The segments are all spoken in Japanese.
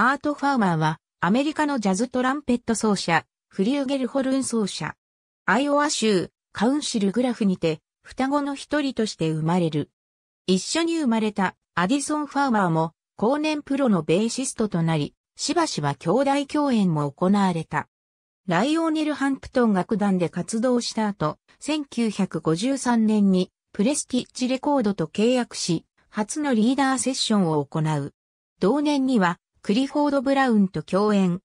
アート・ファーマーは、アメリカのジャズトランペット奏者、フリューゲルホルン奏者。アイオワ州、カウンシルグラフにて、双子の一人として生まれる。一緒に生まれた、アディソン・ファーマーも、後年プロのベーシストとなり、しばしば兄弟共演も行われた。ライオネル・ハンプトン楽団で活動した後、1953年に、プレスティッチレコードと契約し、初のリーダーセッションを行う。同年には、クリフォード・ブラウンと共演。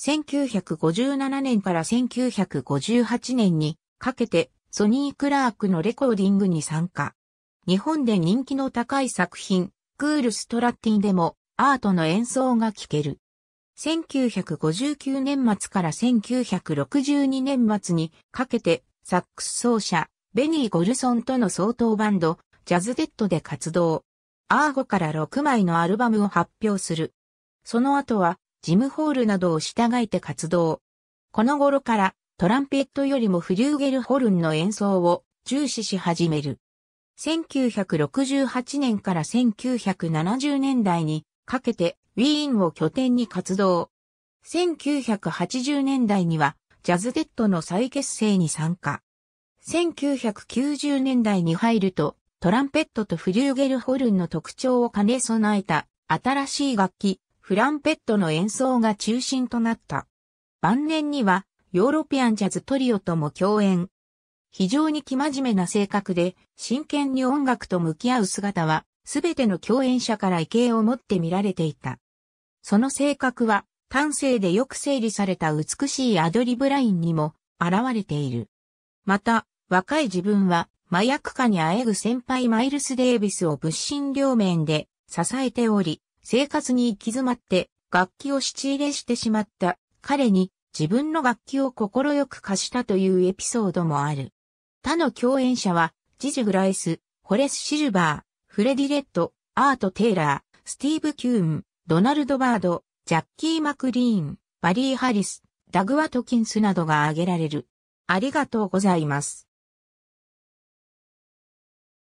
1957年から1958年にかけてソニー・クラークのレコーディングに参加。日本で人気の高い作品、クール・ストラッティンでもアートの演奏が聴ける。1959年末から1962年末にかけてサックス奏者ベニー・ゴルソンとの相当バンドジャズデッドで活動。アーゴから6枚のアルバムを発表する。その後は、ジムホールなどを従えて活動。この頃から、トランペットよりもフリューゲルホルンの演奏を重視し始める。1968年から1970年代にかけてウィーンを拠点に活動。1980年代にはジャズデッドの再結成に参加。1990年代に入るとトランペットとフリューゲルホルンの特徴を兼ね備えた新しい楽器フランペットの演奏が中心となった。晩年には、ヨーロピアンジャズトリオとも共演。非常に生真面目な性格で、真剣に音楽と向き合う姿は、すべての共演者から意見を持って見られていた。その性格は、端性でよく整理された美しいアドリブラインにも現れている。また、若い自分は、麻薬家にあえぐ先輩マイルス・デイビスを物心両面で支えており、生活に行き詰まって楽器を仕入れしてしまった彼に自分の楽器を心よく貸したというエピソードもある。他の共演者は、ジジ・グライス、ホレス・シルバー、フレディ・レッド、アート・テイラー、スティーブ・キューン、ドナルド・バード、ジャッキー・マクリーン、バリー・ハリス、ダグ・ワトキンスなどが挙げられる。ありがとうございます。